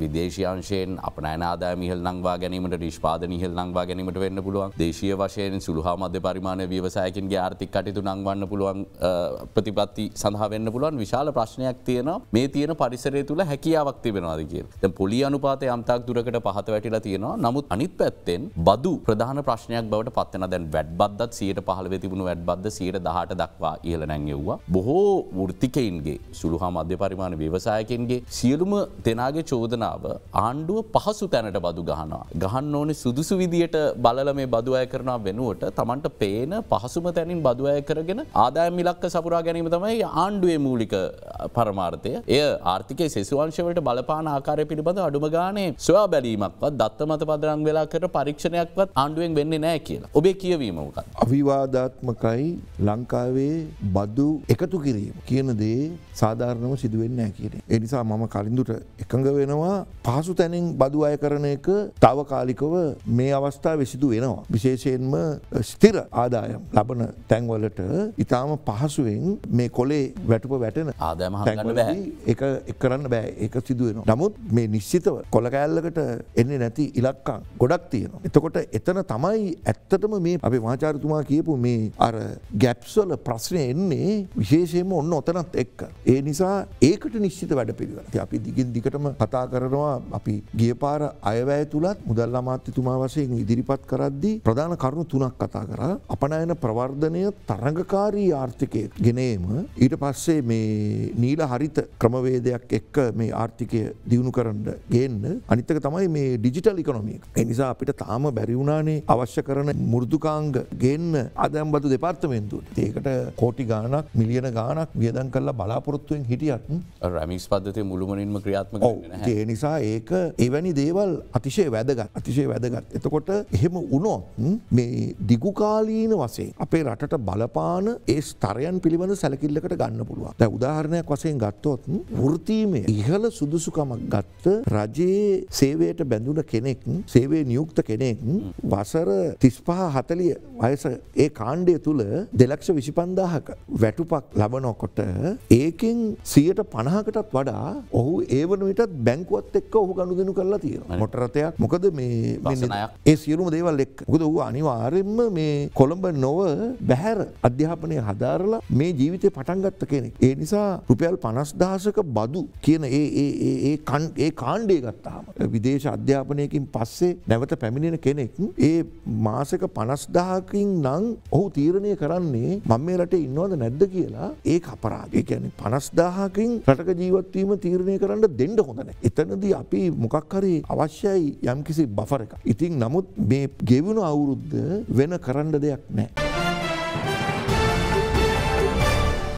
විදේශයන්ශයෙන් අප නෑනාදෑ මිහල් නංවා ගැනීමට නිෂ්පාද නිහල් නංවා ගැනීමට වෙන්න පුළුවන් දේශය වශයෙන් සුළහා මධ්‍ය පරිමාණය ව්‍යවසායකන්ගේ ආර්ථික කටයුතු නංවන්න පුළුවන් ප්‍රතිපත්ති සඳහාවෙන්න පුළුවන් විශාල ප්‍රශ්නයක් තියෙන මේ තියෙන පරිසරය තුළ හැකියාවක් තිබෙනවාද කිය පොලි අනුපාතය අම්තාක් දුරකට පහත වැටිලා තියෙනවා නමුත් අනිත් පැත්තෙන් බදු ප්‍රධාන ප්‍රශ්නයක් බවට පත්වන දැන් වැඩ්බද්දත් සියට පහළවෙ තිබුණු වැඩ්බද්ද සියට දහට දක්වා ඉහළ නැංගෙව්වා. බොහෝ වෘතිකයින්ගේ සුළු හා මධ්‍ය පරිමාණ ව්‍යවසායකන්ගේ සියලුම දෙනාගේ චෝදන යෝජනාව ආණ්ඩුව පහසු තැනට බදු ගහනවා. ගහන්න ඕනේ සුදුසු විදියට බලල මේ බදු අය කරනවා වෙනුවට තමන්ට පේන පහසුම තැනින් බදු අය කරගෙන ආදායම් ඉලක්ක සපුරා ගැනීම තමයි ආණ්ඩුවේ මූලික පරමාර්ථය. එය ආර්ථිකයේ සෙසුවංශවලට බලපාන ආකාරය පිළිබඳ අඩුම ගානේ සොයා බැලීමක්වත් දත්ත මත පදනම් වෙලා කර පරීක්ෂණයක්වත් ආණ්ඩුවෙන් වෙන්නේ නැහැ කියලා. ඔබේ කියවීම මොකක්ද? අවිවාදාත්මකයි ලංකාවේ බදු එකතු කිරීම කියන දේ සාධාරණව සිදුවෙන්නේ නැහැ කියන්නේ. ඒ නිසා මම කලින්දුට එකඟ වෙනවා නිසා පහසු තැනෙන් බදු අය කරන එක තාවකාලිකව මේ අවස්ථා විසිදු වෙනවා. විශේෂයෙන්ම ස්තිර ආදායම් ලබන තැන්වලට ඉතාම පහසුවෙන් මේ කොලේ වැටුප වැටෙන ආදායම එක කරන්න බෑ එක සිදුවෙන. නමුත් මේ නිශ්චිතව කොල කෑල්ලකට එන්නේ නැති ඉලක්කං ගොඩක් තියෙනවා. එතකොට එතන තමයි ඇත්තටම මේ අපි වාචාරතුමා කියපු මේ අර ගැප්සල ප්‍රශ්නය එන්නේ විශේෂයම ඔන්න ඔතනත් එක්ක. ඒ නිසා ඒකට නිශ්චිත වැඩ පිළිවෙල. අපි දිගින් දිගටම කතා කර කරනවා අපි ගියපාර අයවැය තුළත් මුදල් අමාත්‍යතුමා වසයෙන් ඉදිරිපත් කරද්දී ප්‍රධාන කරුණු තුනක් කතා කර අපනයන ප්‍රවර්ධනය තරඟකාරී ආර්ථිකය ගෙනේම ඊට පස්සේ මේ නීල හරිත ක්‍රමවේදයක් එක්ක මේ ආර්ථිකය දියුණු කරන්න ගන්න අනිත්තක තමයි මේ ඩිජිටල් ඉකොමික් එනිසා අපිට තාම බැරිවුණානේ අවශ්‍ය කරන මුෘදුකාංග ගෙන්න්න අදැම්බතු දෙපර්තමෙන්තුට ඒකට කෝටි ගානක් මිලියන ගානක් වියදන් කල්ලා බලාපොරොත්තුවෙන් හිටියත් රැමිස් පද්ධතය මුළුමනින්ම ක්‍රියාත්ම ඒ නිසා ඒක එවැනි දේවල් අතිශය වැදගත් අතිශය වැදගත්. එතකොට එහෙම වුණොත් මේ දිගුකාලීන වසේ අපේ රටට බලපාන ඒ ස්තරයන් පිළිබඳ සැලකිල්ලකට ගන්න පුළුවන්. දැන් උදාහරණයක් වශයෙන් ගත්තොත් වෘත්තීමේ ඉහළ සුදුසුකමක් ගත්ත රජයේ සේවයට බැඳුන කෙනෙක් සේවයේ නියුක්ත කෙනෙක් වසර 35 40 වයස ඒ කාණ්ඩය තුල 2 විසිපන්දාහක වැටුපක් ලබනොකොට ඒකෙන් සියට පණහකටත් වඩා ඔහු ඒවන විටත් බැංකුව ඒවත් එක්ක ඔහු ගණුදෙනු කරලා තියෙන මොටරතයක් මොකද මේ ඒ සියලුම දේවල් එක් මුකද වූ අනිවාරෙන්ම මේ කොළඹ නොව බැහැර අධ්‍යාපනය හදාරලා මේ ජීවිතය පටන්ගත්ත කෙනෙක්. ඒ නිසා රුපියල් පනස් දහසක බදු කියන ඒ ඒ කාණ්ඩේ ගත්තාම. විදේශ අධ්‍යාපනයකින් පස්සේ නැවත පැමිණෙන කෙනෙක් ඒ මාසක පනස්දාහකින් නං ඔහු තීරණය කරන්නේ මං මේ රට ඉන්නවද නැද්ද කියලා ඒ කපරාගේ කියැන පනස්දාහකින් රටක ජීවත්වීම තීරණය කරන්න දෙන්න හොඳන. එතන තැනදී අපි මොකක් හරි අවශ්‍යයි යම්කිසි බෆර එක. ඉතින් නමුත් මේ ගෙවුණු අවුරුද්ධ වෙන කරන්න දෙයක් නෑ.